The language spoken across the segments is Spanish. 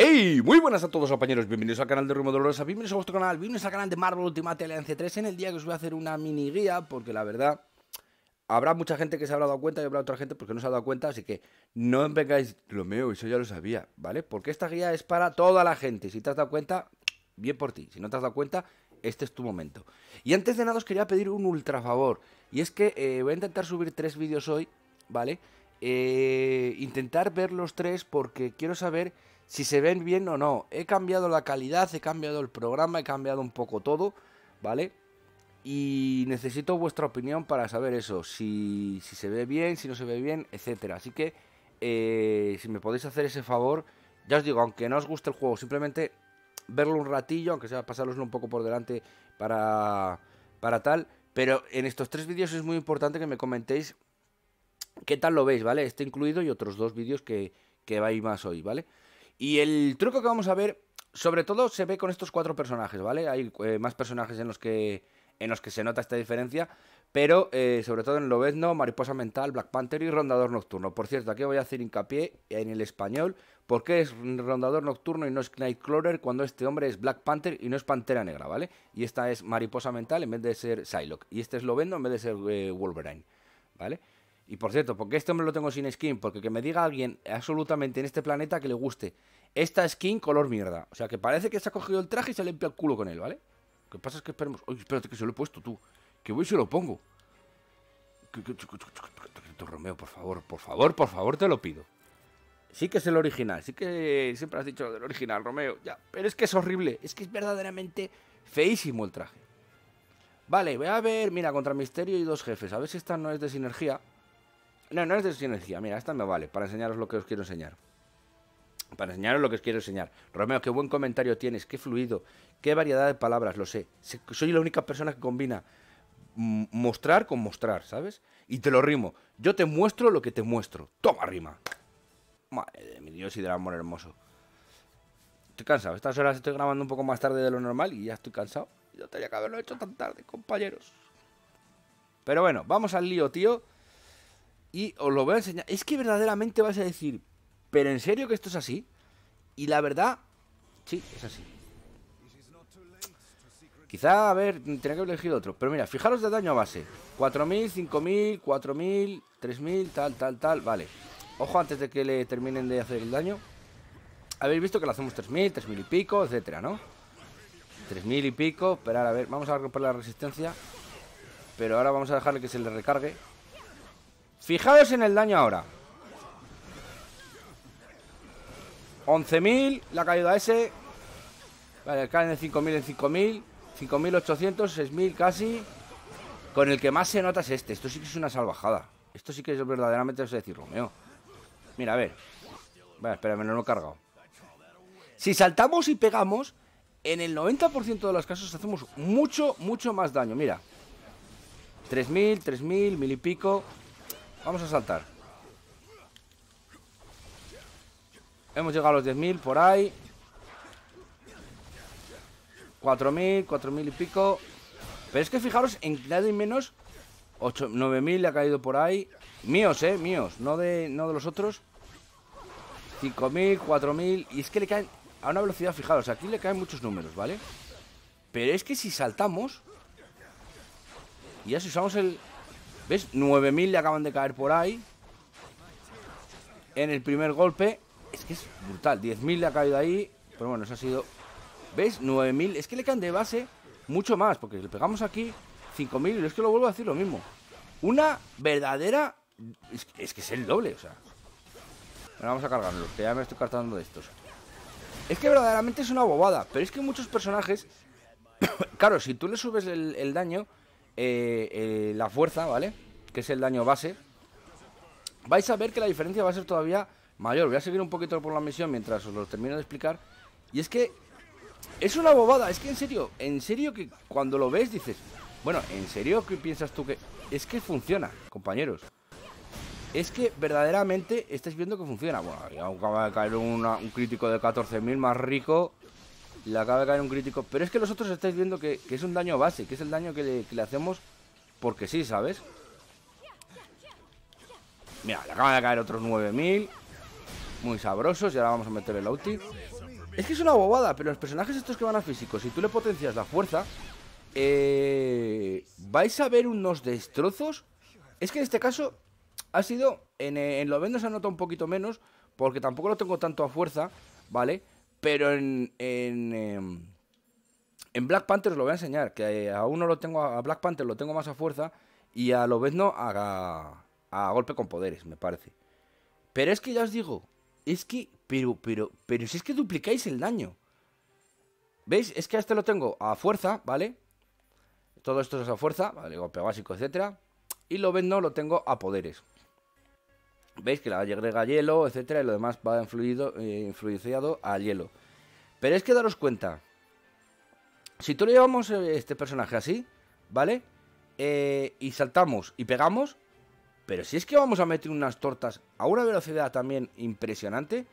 ¡Hey! Muy buenas a todos compañeros, bienvenidos al canal de Rumo Dolorosa, bienvenidos a vuestro canal, bienvenidos al canal de Marvel Ultimate Alliance 3 en el día que os voy a hacer una mini guía, porque la verdad, habrá mucha gente que se habrá dado cuenta y habrá otra gente porque no se ha dado cuenta, así que no vengáis, lo mío, eso ya lo sabía, ¿vale? Porque esta guía es para toda la gente, si te has dado cuenta, bien por ti, si no te has dado cuenta, este es tu momento. Y antes de nada os quería pedir un ultra favor, y es que eh, voy a intentar subir tres vídeos hoy, ¿vale? Eh, intentar ver los tres porque quiero saber si se ven bien o no. He cambiado la calidad, he cambiado el programa, he cambiado un poco todo, ¿vale? Y necesito vuestra opinión para saber eso, si, se ve bien, si no se ve bien, etcétera. Así que, eh, si me podéis hacer ese favor, ya os digo, aunque no os guste el juego, simplemente verlo un ratillo, aunque sea pasaroslo un poco por delante para, para tal. Pero en estos tres vídeos es muy importante que me comentéis qué tal lo veis, ¿vale? Este incluido y otros dos vídeos que, que vais más hoy, ¿vale? Y el truco que vamos a ver, sobre todo se ve con estos cuatro personajes, ¿vale? Hay eh, más personajes en los, que, en los que se nota esta diferencia, pero eh, sobre todo en Lobezno, Mariposa Mental, Black Panther y Rondador Nocturno. Por cierto, aquí voy a hacer hincapié en el español, porque es Rondador Nocturno y no es Nightcrawler cuando este hombre es Black Panther y no es Pantera Negra, ¿vale? Y esta es Mariposa Mental en vez de ser Psylocke, y este es Lobezno en vez de ser eh, Wolverine, ¿vale? Y por cierto, porque esto me lo tengo sin skin, porque que me diga alguien absolutamente en este planeta que le guste esta skin color mierda. O sea, que parece que se ha cogido el traje y se le limpiado el culo con él, ¿vale? Lo que pasa es que esperemos... Oye, espérate que se lo he puesto tú. Que voy y se lo pongo. Romeo, por favor, por favor, por favor, te lo pido. Sí que es el original, sí que siempre has dicho lo del original, Romeo. Ya, pero es que es horrible, es que es verdaderamente feísimo el traje. Vale, voy a ver, mira, contra Misterio y dos jefes, a ver si esta no es de sinergia. No, no es de sinergia. Mira, esta me vale para enseñaros lo que os quiero enseñar. Para enseñaros lo que os quiero enseñar. Romeo, qué buen comentario tienes, qué fluido, qué variedad de palabras, lo sé. Soy la única persona que combina mostrar con mostrar, ¿sabes? Y te lo rimo. Yo te muestro lo que te muestro. Toma rima. Madre de mi Dios y del amor hermoso. Estoy cansado. Estas horas estoy grabando un poco más tarde de lo normal y ya estoy cansado. Yo tenía que haberlo hecho tan tarde, compañeros. Pero bueno, vamos al lío, tío. Y os lo voy a enseñar. Es que verdaderamente vais a decir, ¿pero en serio que esto es así? Y la verdad, sí, es así. Quizá, a ver, tenía que elegir otro. Pero mira, fijaros de daño a base. 4.000, 5.000, 4.000, 3.000, tal, tal, tal. Vale. Ojo antes de que le terminen de hacer el daño. Habéis visto que le hacemos 3.000, 3.000 y pico, etcétera, ¿no? 3.000 y pico. Esperar, a ver, vamos a romper la resistencia. Pero ahora vamos a dejarle que se le recargue. Fijaos en el daño ahora. 11.000, la caída ese. Vale, caen de 5.000 en 5.000. 5.800, 6.000 casi. Con el que más se nota es este. Esto sí que es una salvajada. Esto sí que es verdaderamente, es decir, Romeo. Mira, a ver. Vale, espérame, no lo he cargado. Si saltamos y pegamos, en el 90% de los casos hacemos mucho, mucho más daño. Mira. 3.000, 3.000, mil y pico. Vamos a saltar. Hemos llegado a los 10.000 por ahí. 4.000, 4.000 y pico. Pero es que fijaros, en nada y menos 9.000 le ha caído por ahí. Míos, eh, míos, no de, no de los otros. 5.000, 4.000. Y es que le caen a una velocidad, fijaros, aquí le caen muchos números, ¿vale? Pero es que si saltamos... Y ya si usamos el, ¿Ves? 9.000 le acaban de caer por ahí. En el primer golpe. Es que es brutal. 10.000 le ha caído ahí. Pero bueno, eso ha sido... ¿Ves? 9.000. Es que le caen de base mucho más. Porque le pegamos aquí 5.000. Y es que lo vuelvo a decir lo mismo. Una verdadera... Es que, es el doble, o sea. Bueno, vamos a cargarlos, que ya me estoy cartando de estos. Es que verdaderamente es una bobada. Pero es que muchos personajes... claro, si tú le subes el, daño... Eh, eh, la fuerza, ¿vale? es el daño base, vais a ver que la diferencia va a ser todavía mayor. Voy a seguir un poquito por la misión mientras os lo termino de explicar. Y es que es una bobada, es que en serio, en serio que cuando lo ves dices, bueno, en serio que piensas tú que... Es que funciona, compañeros. Es que verdaderamente estáis viendo que funciona. Bueno, acaba de caer un crítico de 14.000 más rico. Le acaba de caer un crítico. Pero es que los otros estáis viendo que, es un daño base, que es el daño que que le hacemos porque sí, ¿sabes? Mira, le acaban de caer otros 9000. Muy sabrosos. Y ahora vamos a meter el Outil Es que es una bobada, pero los personajes estos que van a físico, si tú le potencias la fuerza, eh, vais a ver unos destrozos. Es que en este caso ha sido. En, en no se ha un poquito menos, porque tampoco lo tengo tanto a fuerza, ¿vale? Pero en. En, em, en Black Panther os lo voy a enseñar, que a uno lo tengo a, Black Panther lo tengo más a fuerza y a Lobezno a a golpe con poderes, me parece. Pero es que ya os digo, es que, pero, pero, pero si es que duplicáis el daño. ¿Veis? Es que a este lo tengo a fuerza, ¿vale? Todo esto es a fuerza, ¿vale? Golpe básico, etcétera. Y lo vendo, lo tengo a poderes. ¿Veis? Que le agrega hielo, etcétera, y lo demás va influido, eh, influenciado al hielo. Pero es que daros cuenta. Si tú le llevamos eh, este personaje así, ¿vale? Eh, y saltamos y pegamos, pero si es que vamos a meter unas tortas a una velocidad también impresionante.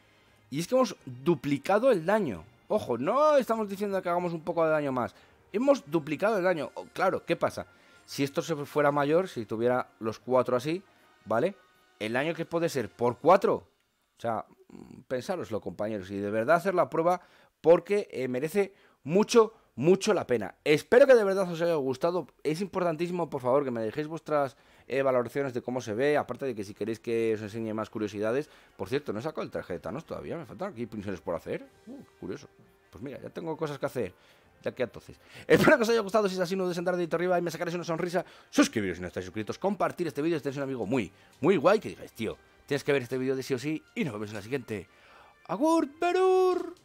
Y es que hemos duplicado el daño. Ojo, no estamos diciendo que hagamos un poco de daño más. Hemos duplicado el daño. Oh, claro, ¿qué pasa? Si esto se fuera mayor, si tuviera los cuatro así, ¿vale? El daño que puede ser por cuatro. O sea, mm, pensároslo, compañeros. Y de verdad hacer la prueba porque eh, merece mucho, mucho la pena. Espero que de verdad os haya gustado. Es importantísimo, por favor, que me dejéis vuestras eh, valoraciones de cómo se ve. Aparte de que si queréis que os enseñe más curiosidades. Por cierto, no he sacado el tarjeta, ¿no? Todavía me faltan aquí prisiones por hacer. Uh, curioso. Pues mira, ya tengo cosas que hacer. Ya que entonces. Espero que os haya gustado. Si es así, no de andar arriba y me sacaréis una sonrisa. Suscribiros si no estáis suscritos. Compartir este vídeo si tenéis un amigo muy, muy guay que digáis, tío, tienes que ver este vídeo de sí o sí. Y nos vemos en la siguiente. ¡Agur, Perur!